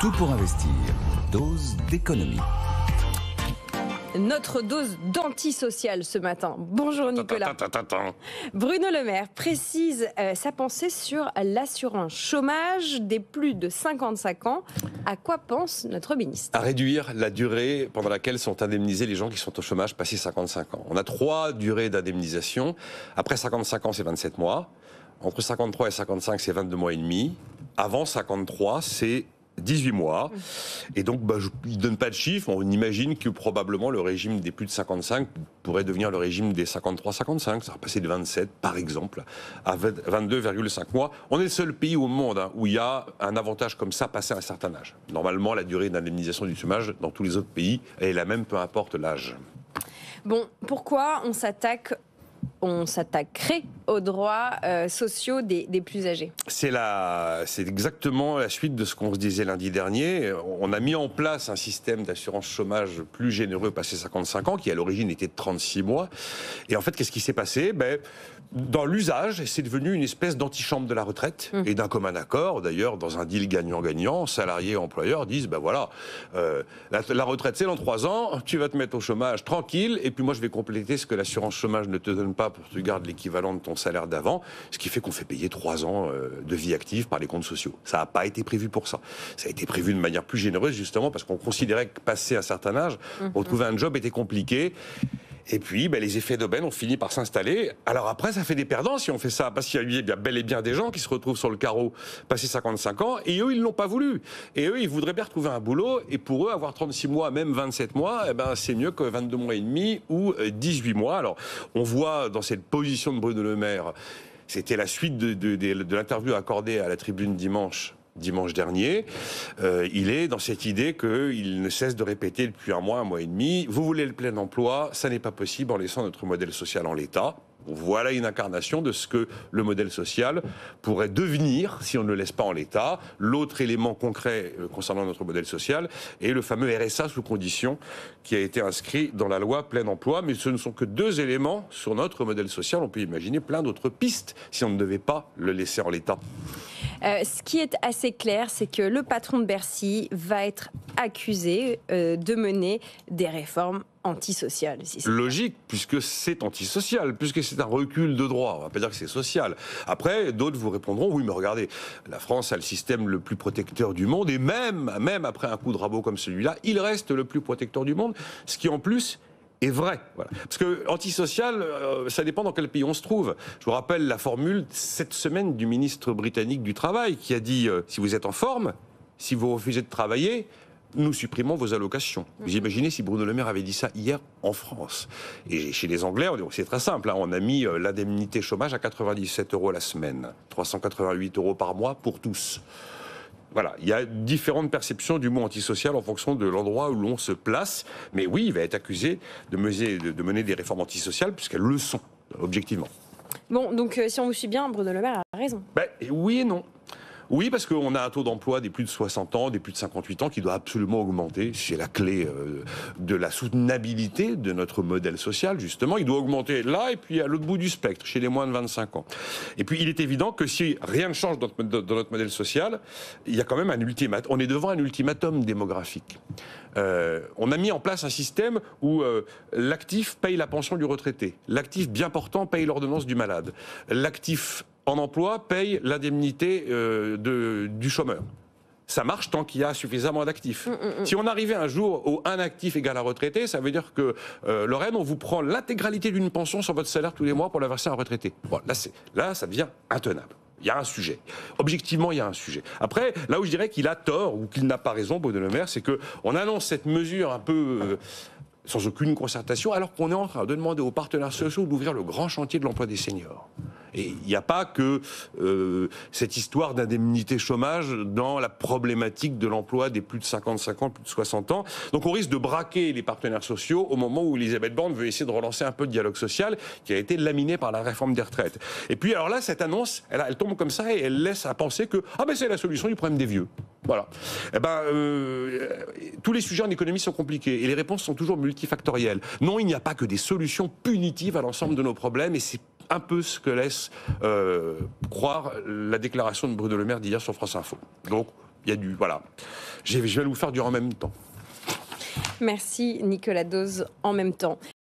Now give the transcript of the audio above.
Tout pour investir. Dose d'économie. Notre dose d'antisocial ce matin. Bonjour Nicolas. Bruno Le Maire précise euh, sa pensée sur l'assurance chômage des plus de 55 ans. À quoi pense notre ministre À réduire la durée pendant laquelle sont indemnisés les gens qui sont au chômage passé 55 ans. On a trois durées d'indemnisation. Après 55 ans, c'est 27 mois. Entre 53 et 55, c'est 22 mois et demi. Avant 53, c'est 18 mois. Mmh. Et donc, bah, je ne donne pas de chiffres, On imagine que probablement le régime des plus de 55 pourrait devenir le régime des 53-55. Ça va passer de 27, par exemple, à 22,5 mois. On est le seul pays au monde hein, où il y a un avantage comme ça passé à un certain âge. Normalement, la durée d'indemnisation du chômage dans tous les autres pays est la même, peu importe l'âge. Bon, pourquoi on s'attaque on s'attaquerait aux droits euh, sociaux des, plus âgés. C'est la, c'est exactement la suite de ce qu'on se disait lundi dernier. On a mis en place un système d'assurance chômage plus généreux passé 55 ans, qui à l'origine était de 36 mois. Et en fait, qu'est-ce qui s'est passé ben, dans l'usage, c'est devenu une espèce d'antichambre de la retraite. Mmh. Et d'un commun accord, d'ailleurs, dans un deal gagnant-gagnant, salariés et employeurs disent, ben voilà, euh, la, retraite c'est dans trois ans, tu vas te mettre au chômage tranquille, et puis moi je vais compléter ce que l'assurance chômage ne te donne pas pour que tu gardes l'équivalent de ton salaire d'avant, ce qui fait qu'on fait payer trois ans euh, de vie active par les comptes sociaux. Ça n'a pas été prévu pour ça. Ça a été prévu de manière plus généreuse justement parce qu'on considérait que passer à un certain âge, retrouver mhm. un job était compliqué. Et puis, ben, les effets d'aubaine ont fini par s'installer. Alors après, ça fait des perdants si on fait ça, parce qu'il y a bel et bien des gens qui se retrouvent sur le carreau passé 55 ans, et eux, ils l'ont pas voulu. Et eux, ils voudraient bien retrouver un boulot, et pour eux, avoir 36 mois, même 27 mois, eh ben, c'est mieux que 22 mois et demi ou 18 euh, mois. Alors, on voit dans cette position de Bruno Le Maire, c'était la suite de l'interview accordée à la tribune dimanche dimanche dernier. Euh, il est dans cette idée qu'il ne cesse de répéter depuis un mois, un mois et demi, vous voulez le plein emploi, ça n'est pas possible en laissant notre modèle social en l'état. Voilà une incarnation de ce que le modèle social pourrait devenir si on ne le laisse pas en l'état. L'autre élément concret euh, concernant notre modèle social est le fameux RSA sous condition qui a été inscrit dans la loi plein emploi. Mais ce ne sont que deux éléments sur notre modèle social. On peut imaginer plein d'autres pistes si on ne devait pas le laisser en l'état. Euh, ce qui est assez clair, c'est que le patron de Bercy va être accusé euh, de mener des réformes antisociales. c'est Logique, puisque c'est antisocial, puisque c'est un recul de droit. On va pas dire que c'est social. Après, d'autres vous répondront, oui, mais regardez, la France a le système le plus protecteur du monde, et même, même après un coup de rabot comme celui-là, il reste le plus protecteur du monde, ce qui en plus est vrai. Parce que antisocial, euh, ça dépend dans quel pays on se trouve. Je vous rappelle la formule cette semaine du ministre britannique du Travail qui a dit euh, si vous êtes en forme, si vous refusez de travailler, nous supprimons vos allocations. Vous mhm. imaginez si Bruno Le Maire avait dit ça hier en France. Et chez les Anglais, oh, c'est très simple, hein, on a mis euh, l'indemnité chômage à 97 euros la semaine, 388 euros par mois pour tous voilà, il y a différentes perceptions du mot antisocial en fonction de l'endroit où l'on se place. Mais oui, il va être accusé de mener, des réformes antisociales, puisqu'elles le sont, objectivement. Bon, donc euh, si on vous suit bien, Bruno Le Maire a raison. Ben, oui et non. Oui, parce qu'on a un taux d'emploi des plus de 60 ans, des plus de 58 ans qui doit absolument augmenter. C'est la clé euh, de la soutenabilité de notre modèle social, justement. Il doit augmenter là et puis à l'autre bout du spectre, chez les moins de 25 ans. Et puis, il est évident que si rien ne change dans notre modèle social, il y a quand même un ultimatum. On est devant un ultimatum démographique. Euh, on a mis en place un système où euh, l'actif paye la pension du retraité, l'actif bien portant paye l'ordonnance du malade, l'actif en emploi paye l'indemnité euh, du chômeur. Ça marche tant qu'il y a suffisamment d'actifs. Mm, mm, mm. Si on arrivait un jour au un actif égal à retraité, ça veut dire que euh, Lorraine, on vous prend l'intégralité d'une pension sur votre salaire tous les mois pour la verser à un retraité. là, là, ça devient intenable. Il y a un sujet. Objectivement, il y a un sujet. Après, là où je dirais qu'il a tort ou qu'il n'a pas raison, Baudelaire, Le Maire, c'est qu'on annonce cette mesure un peu euh, sans aucune concertation, alors qu'on est en train de demander aux partenaires sociaux d'ouvrir le grand chantier de l'emploi des seniors. Et il n'y a pas que euh, cette histoire d'indemnité chômage dans la problématique de l'emploi des plus de 55 ans, plus de 60 ans. Donc on risque de braquer les partenaires sociaux au moment où Elisabeth Borne veut essayer de relancer un peu de dialogue social qui a été laminé par la réforme des retraites. Et puis alors là, cette annonce, elle, tombe comme ça et elle laisse à penser que ah ben c'est la solution du problème des vieux. Voilà. Eh ben, euh, tous les sujets en économie sont compliqués et les réponses sont toujours multifactorielles. Non, il n'y a pas que des solutions punitives à l'ensemble de nos problèmes et c'est un peu ce que laisse euh, croire la déclaration de Bruno Le Maire d'hier sur France Info. Donc, il y a du. Voilà. Je vais vous faire durant en même temps. Merci Nicolas Dose en même temps.